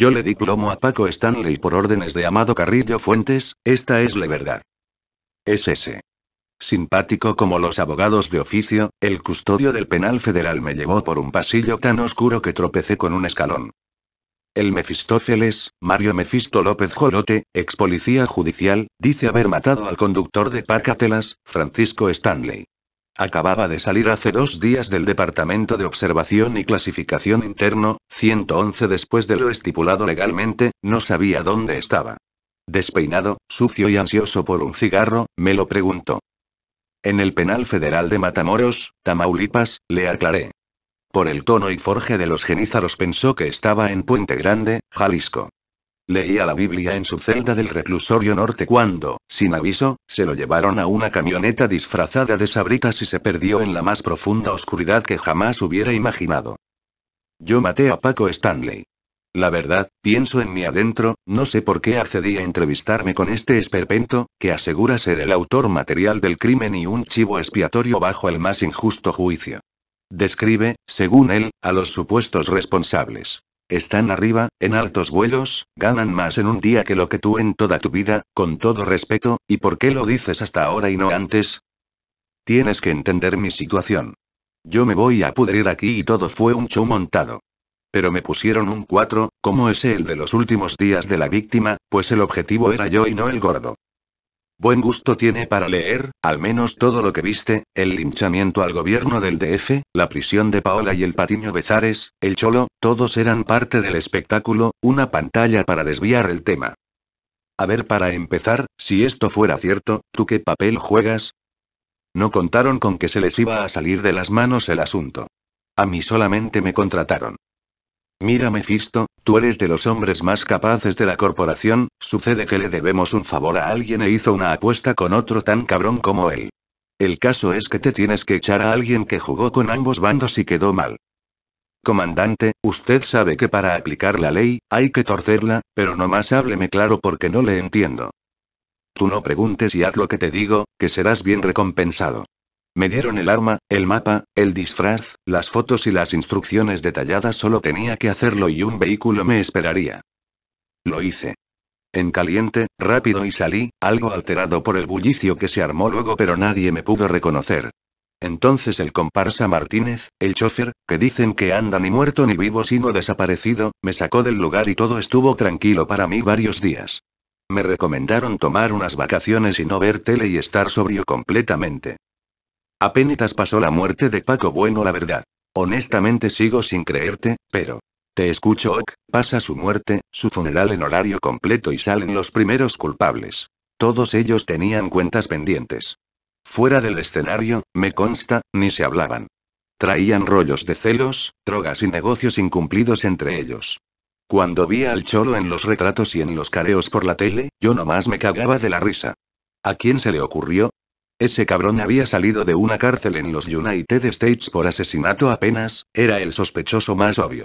Yo le di plomo a Paco Stanley por órdenes de Amado Carrillo Fuentes, esta es la verdad. Es ese. Simpático como los abogados de oficio, el custodio del penal federal me llevó por un pasillo tan oscuro que tropecé con un escalón. El Mefistófeles, Mario Mefisto López Jorote, ex policía judicial, dice haber matado al conductor de Pacatelas, Francisco Stanley. Acababa de salir hace dos días del Departamento de Observación y Clasificación Interno, 111 después de lo estipulado legalmente, no sabía dónde estaba. Despeinado, sucio y ansioso por un cigarro, me lo preguntó. En el penal federal de Matamoros, Tamaulipas, le aclaré. Por el tono y forje de los genízaros pensó que estaba en Puente Grande, Jalisco. Leía la Biblia en su celda del reclusorio norte cuando, sin aviso, se lo llevaron a una camioneta disfrazada de sabritas y se perdió en la más profunda oscuridad que jamás hubiera imaginado. Yo maté a Paco Stanley. La verdad, pienso en mí adentro, no sé por qué accedí a entrevistarme con este esperpento, que asegura ser el autor material del crimen y un chivo expiatorio bajo el más injusto juicio. Describe, según él, a los supuestos responsables. Están arriba, en altos vuelos, ganan más en un día que lo que tú en toda tu vida, con todo respeto, ¿y por qué lo dices hasta ahora y no antes? Tienes que entender mi situación. Yo me voy a pudrir aquí y todo fue un show montado. Pero me pusieron un 4, como es el de los últimos días de la víctima, pues el objetivo era yo y no el gordo. Buen gusto tiene para leer, al menos todo lo que viste, el linchamiento al gobierno del DF, la prisión de Paola y el patiño Bezares, el cholo, todos eran parte del espectáculo, una pantalla para desviar el tema. A ver, para empezar, si esto fuera cierto, ¿tú qué papel juegas? No contaron con que se les iba a salir de las manos el asunto. A mí solamente me contrataron. Mira Mephisto, tú eres de los hombres más capaces de la corporación, sucede que le debemos un favor a alguien e hizo una apuesta con otro tan cabrón como él. El caso es que te tienes que echar a alguien que jugó con ambos bandos y quedó mal. Comandante, usted sabe que para aplicar la ley, hay que torcerla, pero nomás hábleme claro porque no le entiendo. Tú no preguntes y haz lo que te digo, que serás bien recompensado. Me dieron el arma, el mapa, el disfraz, las fotos y las instrucciones detalladas, solo tenía que hacerlo y un vehículo me esperaría. Lo hice. En caliente, rápido y salí, algo alterado por el bullicio que se armó luego pero nadie me pudo reconocer. Entonces el comparsa Martínez, el chofer, que dicen que anda ni muerto ni vivo sino desaparecido, me sacó del lugar y todo estuvo tranquilo para mí varios días. Me recomendaron tomar unas vacaciones y no ver tele y estar sobrio completamente. Apenitas pasó la muerte de Paco Bueno, la verdad. Honestamente sigo sin creerte, pero... Te escucho, pasa su muerte, su funeral en horario completo y salen los primeros culpables. Todos ellos tenían cuentas pendientes. Fuera del escenario, me consta, ni se hablaban. Traían rollos de celos, drogas y negocios incumplidos entre ellos. Cuando vi al cholo en los retratos y en los careos por la tele, yo nomás me cagaba de la risa. ¿A quién se le ocurrió? Ese cabrón había salido de una cárcel en los United States por asesinato apenas, era el sospechoso más obvio.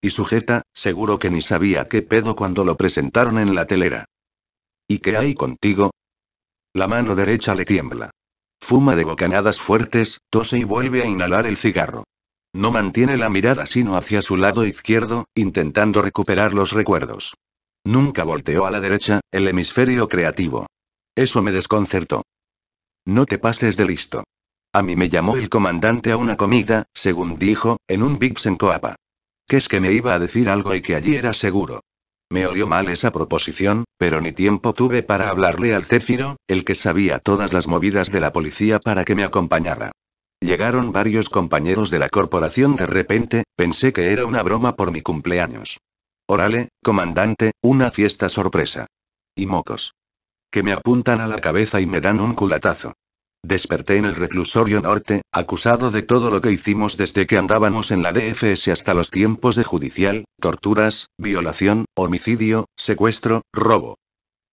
Y sujeta, seguro que ni sabía qué pedo cuando lo presentaron en la telera. ¿Y qué hay contigo? La mano derecha le tiembla. Fuma de bocanadas fuertes, tose y vuelve a inhalar el cigarro. No mantiene la mirada sino hacia su lado izquierdo, intentando recuperar los recuerdos. Nunca volteó a la derecha, el hemisferio creativo. Eso me desconcertó. No te pases de listo. A mí me llamó el comandante a una comida, según dijo, en un Vips en Coapa. Que es que me iba a decir algo y que allí era seguro. Me olió mal esa proposición, pero ni tiempo tuve para hablarle al Céfiro, el que sabía todas las movidas de la policía para que me acompañara. Llegaron varios compañeros de la corporación de repente, pensé que era una broma por mi cumpleaños. Órale, comandante, una fiesta sorpresa. Y mocos. Que me apuntan a la cabeza y me dan un culatazo. Desperté en el reclusorio norte, acusado de todo lo que hicimos desde que andábamos en la DFS hasta los tiempos de judicial, torturas, violación, homicidio, secuestro, robo.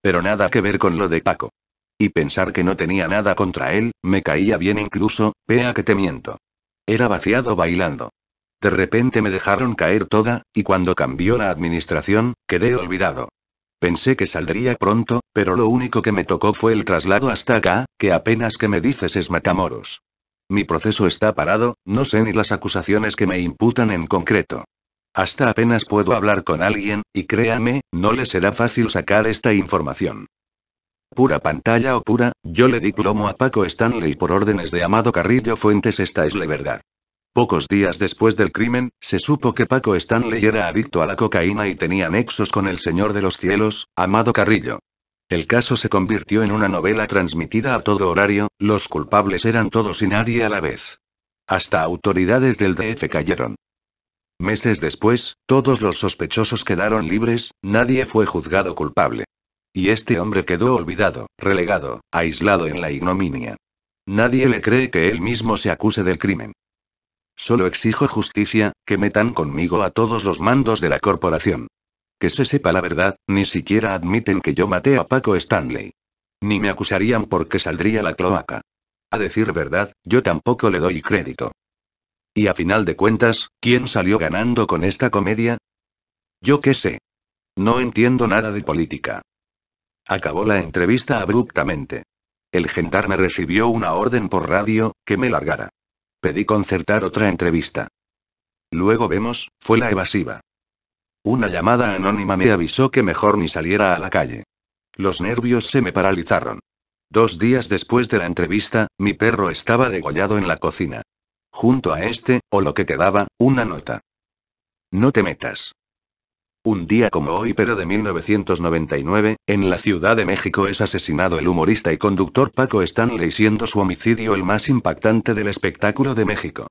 Pero nada que ver con lo de Paco. Y pensar que no tenía nada contra él, me caía bien incluso, vea que te miento. Era vaciado bailando. De repente me dejaron caer toda, y cuando cambió la administración, quedé olvidado. Pensé que saldría pronto, pero lo único que me tocó fue el traslado hasta acá, que apenas que me dices es Matamoros. Mi proceso está parado, no sé ni las acusaciones que me imputan en concreto. Hasta apenas puedo hablar con alguien, y créame, no le será fácil sacar esta información. Pura pantalla o pura, yo le di plomo a Paco Stanley por órdenes de Amado Carrillo Fuentes, esta es la verdad. Pocos días después del crimen, se supo que Paco Stanley era adicto a la cocaína y tenía nexos con el Señor de los Cielos, Amado Carrillo. El caso se convirtió en una novela transmitida a todo horario, los culpables eran todos y nadie a la vez. Hasta autoridades del DF cayeron. Meses después, todos los sospechosos quedaron libres, nadie fue juzgado culpable. Y este hombre quedó olvidado, relegado, aislado en la ignominia. Nadie le cree que él mismo se acuse del crimen. Solo exijo justicia, que metan conmigo a todos los mandos de la corporación. Que se sepa la verdad, ni siquiera admiten que yo maté a Paco Stanley. Ni me acusarían porque saldría la cloaca. A decir verdad, yo tampoco le doy crédito. Y a final de cuentas, ¿quién salió ganando con esta comedia? Yo qué sé. No entiendo nada de política. Acabó la entrevista abruptamente. El gendarme recibió una orden por radio, que me largara. Pedí concertar otra entrevista. Luego vemos, fue la evasiva. Una llamada anónima me avisó que mejor ni saliera a la calle. Los nervios se me paralizaron. Dos días después de la entrevista, mi perro estaba degollado en la cocina. Junto a este, o lo que quedaba, una nota. No te metas. Un día como hoy pero de 1999, en la Ciudad de México es asesinado el humorista y conductor Paco Stanley siendo su homicidio el más impactante del espectáculo de México.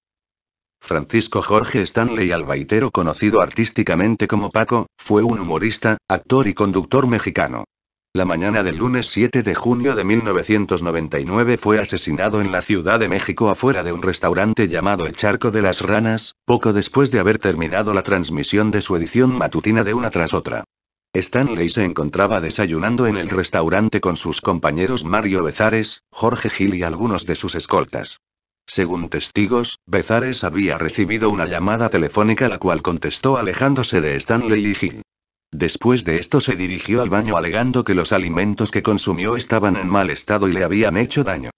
Francisco Jorge Stanley Albaitero conocido artísticamente como Paco, fue un humorista, actor y conductor mexicano. La mañana del lunes 7 de junio de 1999 fue asesinado en la Ciudad de México afuera de un restaurante llamado El Charco de las Ranas, poco después de haber terminado la transmisión de su edición matutina de una tras otra. Stanley se encontraba desayunando en el restaurante con sus compañeros Mario Bezares, Jorge Gil y algunos de sus escoltas. Según testigos, Bezares había recibido una llamada telefónica la cual contestó alejándose de Stanley y Gil. Después de esto se dirigió al baño alegando que los alimentos que consumió estaban en mal estado y le habían hecho daño.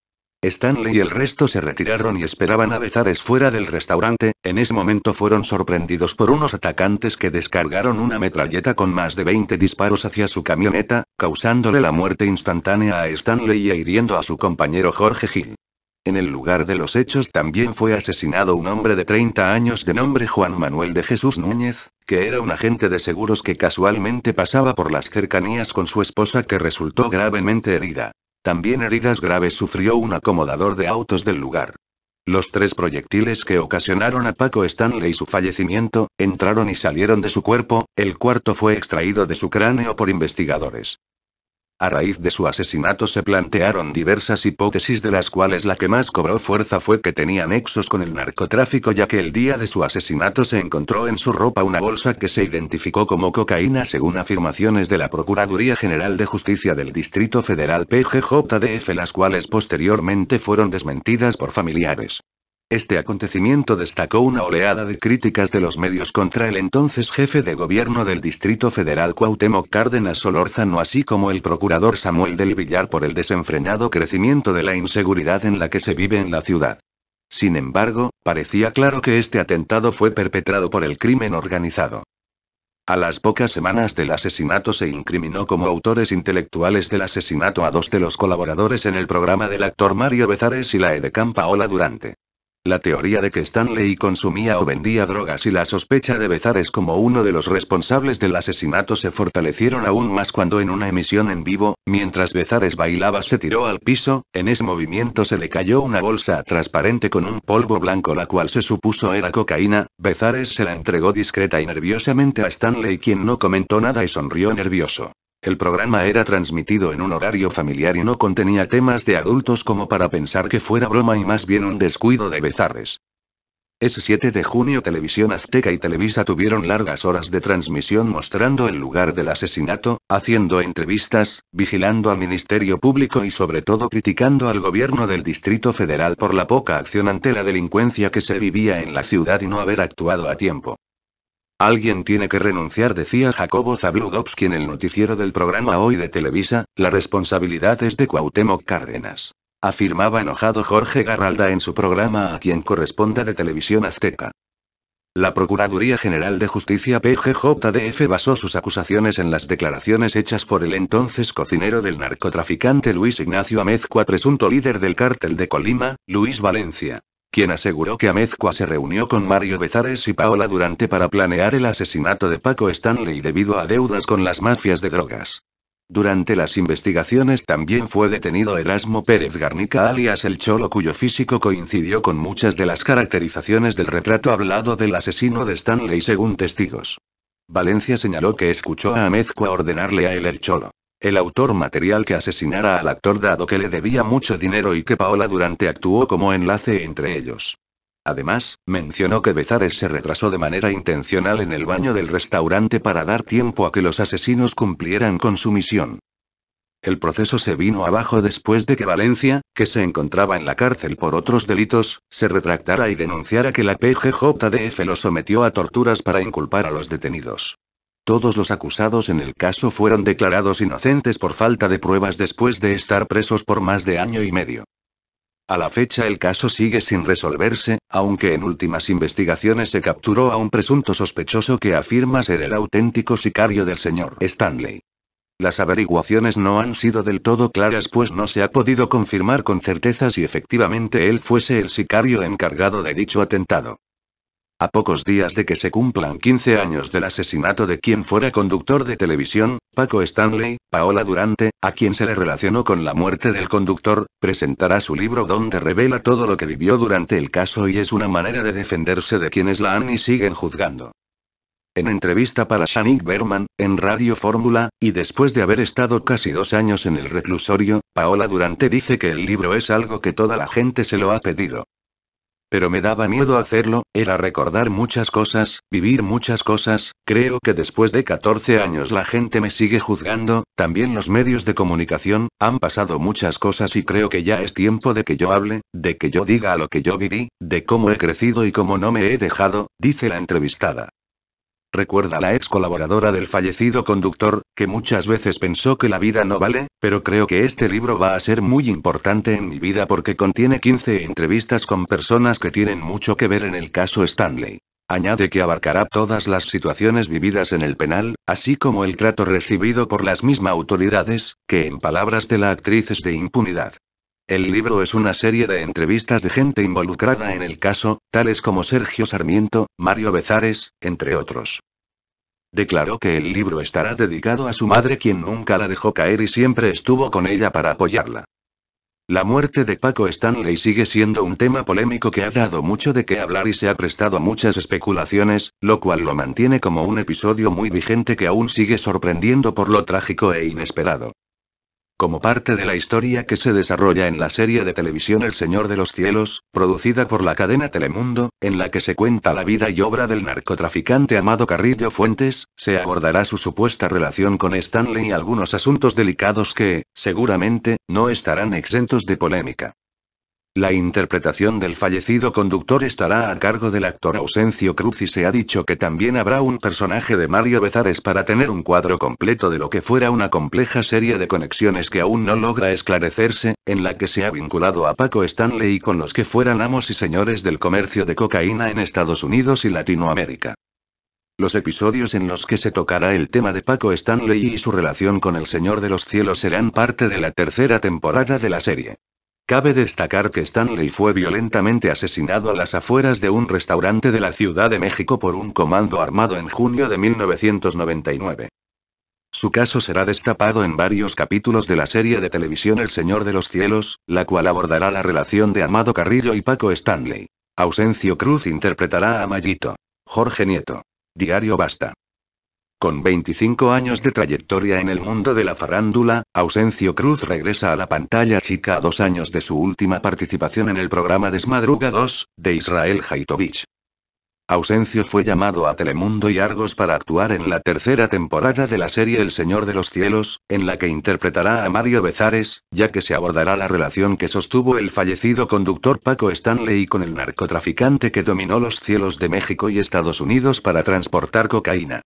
Stanley y el resto se retiraron y esperaban a bezares fuera del restaurante, en ese momento fueron sorprendidos por unos atacantes que descargaron una metralleta con más de 20 disparos hacia su camioneta, causándole la muerte instantánea a Stanley y e hiriendo a su compañero Jorge Gil. En el lugar de los hechos también fue asesinado un hombre de 30 años de nombre Juan Manuel de Jesús Núñez, que era un agente de seguros que casualmente pasaba por las cercanías con su esposa que resultó gravemente herida. También heridas graves sufrió un acomodador de autos del lugar. Los tres proyectiles que ocasionaron a Paco Stanley su fallecimiento, entraron y salieron de su cuerpo, el cuarto fue extraído de su cráneo por investigadores. A raíz de su asesinato se plantearon diversas hipótesis de las cuales la que más cobró fuerza fue que tenía nexos con el narcotráfico ya que el día de su asesinato se encontró en su ropa una bolsa que se identificó como cocaína según afirmaciones de la Procuraduría General de Justicia del Distrito Federal PGJDF las cuales posteriormente fueron desmentidas por familiares. Este acontecimiento destacó una oleada de críticas de los medios contra el entonces jefe de gobierno del Distrito Federal Cuauhtémoc Cárdenas Solórzano así como el procurador Samuel del Villar por el desenfrenado crecimiento de la inseguridad en la que se vive en la ciudad. Sin embargo, parecía claro que este atentado fue perpetrado por el crimen organizado. A las pocas semanas del asesinato se incriminó como autores intelectuales del asesinato a dos de los colaboradores en el programa del actor Mario Bezares y la edecán Paola Durante. La teoría de que Stanley consumía o vendía drogas y la sospecha de Bezares como uno de los responsables del asesinato se fortalecieron aún más cuando en una emisión en vivo, mientras Bezares bailaba se tiró al piso, en ese movimiento se le cayó una bolsa transparente con un polvo blanco la cual se supuso era cocaína, Bezares se la entregó discreta y nerviosamente a Stanley quien no comentó nada y sonrió nervioso. El programa era transmitido en un horario familiar y no contenía temas de adultos como para pensar que fuera broma y más bien un descuido de Bezarres. Ese 7 de junio Televisión Azteca y Televisa tuvieron largas horas de transmisión mostrando el lugar del asesinato, haciendo entrevistas, vigilando al Ministerio Público y sobre todo criticando al gobierno del Distrito Federal por la poca acción ante la delincuencia que se vivía en la ciudad y no haber actuado a tiempo. Alguien tiene que renunciar, decía Jacobo Zabludovsky en el noticiero del programa Hoy de Televisa, la responsabilidad es de Cuauhtémoc Cárdenas. Afirmaba enojado Jorge Garralda en su programa A quien corresponda de televisión azteca. La Procuraduría General de Justicia PGJDF basó sus acusaciones en las declaraciones hechas por el entonces cocinero del narcotraficante Luis Ignacio Amezcua, presunto líder del cártel de Colima, Luis Valencia quien aseguró que Amezcua se reunió con Mario Bezares y Paola Durante para planear el asesinato de Paco Stanley debido a deudas con las mafias de drogas. Durante las investigaciones también fue detenido Erasmo Pérez Garnica alias El Cholo cuyo físico coincidió con muchas de las caracterizaciones del retrato hablado del asesino de Stanley según testigos. Valencia señaló que escuchó a Amezcua ordenarle a él El Cholo el autor material que asesinara al actor dado que le debía mucho dinero y que Paola Durante actuó como enlace entre ellos. Además, mencionó que Bezares se retrasó de manera intencional en el baño del restaurante para dar tiempo a que los asesinos cumplieran con su misión. El proceso se vino abajo después de que Valencia, que se encontraba en la cárcel por otros delitos, se retractara y denunciara que la PGJDF lo sometió a torturas para inculpar a los detenidos. Todos los acusados en el caso fueron declarados inocentes por falta de pruebas después de estar presos por más de año y medio. A la fecha el caso sigue sin resolverse, aunque en últimas investigaciones se capturó a un presunto sospechoso que afirma ser el auténtico sicario del señor Stanley. Las averiguaciones no han sido del todo claras pues no se ha podido confirmar con certeza si efectivamente él fuese el sicario encargado de dicho atentado a pocos días de que se cumplan 15 años del asesinato de quien fuera conductor de televisión, Paco Stanley, Paola Durante, a quien se le relacionó con la muerte del conductor, presentará su libro donde revela todo lo que vivió durante el caso y es una manera de defenderse de quienes la han y siguen juzgando. En entrevista para Shanik Berman, en Radio Fórmula, y después de haber estado casi dos años en el reclusorio, Paola Durante dice que el libro es algo que toda la gente se lo ha pedido. Pero me daba miedo hacerlo, era recordar muchas cosas, vivir muchas cosas, creo que después de 14 años la gente me sigue juzgando, también los medios de comunicación, han pasado muchas cosas y creo que ya es tiempo de que yo hable, de que yo diga lo que yo viví, de cómo he crecido y cómo no me he dejado, dice la entrevistada recuerda la ex colaboradora del fallecido conductor, que muchas veces pensó que la vida no vale, pero creo que este libro va a ser muy importante en mi vida porque contiene 15 entrevistas con personas que tienen mucho que ver en el caso Stanley. Añade que abarcará todas las situaciones vividas en el penal, así como el trato recibido por las mismas autoridades, que en palabras de la actriz es de impunidad. El libro es una serie de entrevistas de gente involucrada en el caso, tales como Sergio Sarmiento, Mario Bezares, entre otros. Declaró que el libro estará dedicado a su madre quien nunca la dejó caer y siempre estuvo con ella para apoyarla. La muerte de Paco Stanley sigue siendo un tema polémico que ha dado mucho de qué hablar y se ha prestado a muchas especulaciones, lo cual lo mantiene como un episodio muy vigente que aún sigue sorprendiendo por lo trágico e inesperado como parte de la historia que se desarrolla en la serie de televisión El Señor de los Cielos, producida por la cadena Telemundo, en la que se cuenta la vida y obra del narcotraficante Amado Carrillo Fuentes, se abordará su supuesta relación con Stanley y algunos asuntos delicados que, seguramente, no estarán exentos de polémica. La interpretación del fallecido conductor estará a cargo del actor Ausencio Cruz y se ha dicho que también habrá un personaje de Mario Bezares para tener un cuadro completo de lo que fuera una compleja serie de conexiones que aún no logra esclarecerse, en la que se ha vinculado a Paco Stanley y con los que fueran amos y señores del comercio de cocaína en Estados Unidos y Latinoamérica. Los episodios en los que se tocará el tema de Paco Stanley y su relación con el Señor de los Cielos serán parte de la tercera temporada de la serie. Cabe destacar que Stanley fue violentamente asesinado a las afueras de un restaurante de la Ciudad de México por un comando armado en junio de 1999. Su caso será destapado en varios capítulos de la serie de televisión El Señor de los Cielos, la cual abordará la relación de Amado Carrillo y Paco Stanley. Ausencio Cruz interpretará a Mayito. Jorge Nieto. Diario Basta. Con 25 años de trayectoria en el mundo de la farándula, Ausencio Cruz regresa a la pantalla chica a dos años de su última participación en el programa Desmadruga 2, de Israel Haitovich. Ausencio fue llamado a Telemundo y Argos para actuar en la tercera temporada de la serie El Señor de los Cielos, en la que interpretará a Mario Bezares, ya que se abordará la relación que sostuvo el fallecido conductor Paco Stanley con el narcotraficante que dominó los cielos de México y Estados Unidos para transportar cocaína.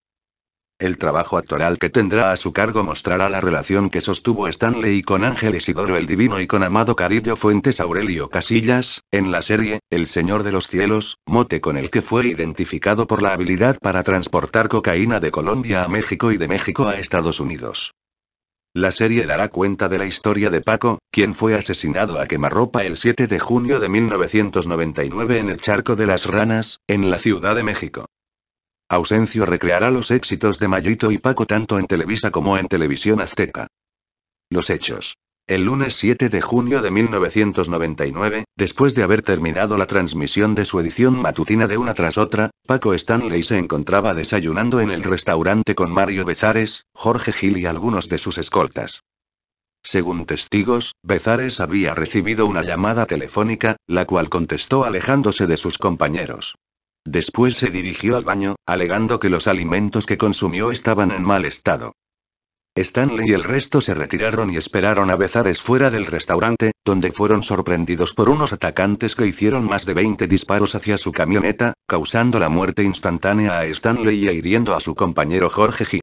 El trabajo actoral que tendrá a su cargo mostrará la relación que sostuvo Stanley con Ángel Isidoro el Divino y con Amado Carillo Fuentes Aurelio Casillas, en la serie, El Señor de los Cielos, mote con el que fue identificado por la habilidad para transportar cocaína de Colombia a México y de México a Estados Unidos. La serie dará cuenta de la historia de Paco, quien fue asesinado a quemarropa el 7 de junio de 1999 en el Charco de las Ranas, en la Ciudad de México. Ausencio recreará los éxitos de Mayito y Paco tanto en Televisa como en Televisión Azteca. Los hechos. El lunes 7 de junio de 1999, después de haber terminado la transmisión de su edición matutina de una tras otra, Paco Stanley se encontraba desayunando en el restaurante con Mario Bezares, Jorge Gil y algunos de sus escoltas. Según testigos, Bezares había recibido una llamada telefónica, la cual contestó alejándose de sus compañeros. Después se dirigió al baño, alegando que los alimentos que consumió estaban en mal estado. Stanley y el resto se retiraron y esperaron a Bezares fuera del restaurante, donde fueron sorprendidos por unos atacantes que hicieron más de 20 disparos hacia su camioneta, causando la muerte instantánea a Stanley y hiriendo a su compañero Jorge G.